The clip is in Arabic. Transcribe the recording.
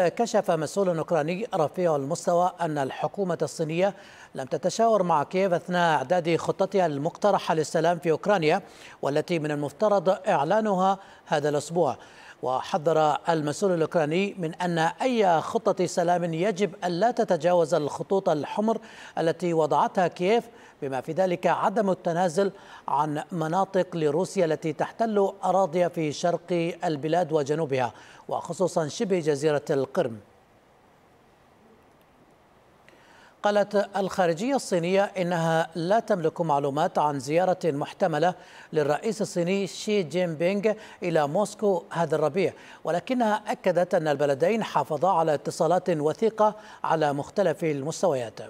كشف مسؤول أوكراني رفيع المستوى أن الحكومة الصينية لم تتشاور مع كييف أثناء إعداد خطتها المقترحة للسلام في أوكرانيا والتي من المفترض إعلانها هذا الأسبوع وحذر المسؤول الأوكراني من أن أي خطة سلام يجب ألا تتجاوز الخطوط الحمر التي وضعتها كييف بما في ذلك عدم التنازل عن مناطق لروسيا التي تحتل أراضي في شرق البلاد وجنوبها وخصوصا شبه جزيرة القرم قالت الخارجية الصينية إنها لا تملك معلومات عن زيارة محتملة للرئيس الصيني شي جين بينغ إلى موسكو هذا الربيع ولكنها أكدت أن البلدين حافظا على اتصالات وثيقة على مختلف المستويات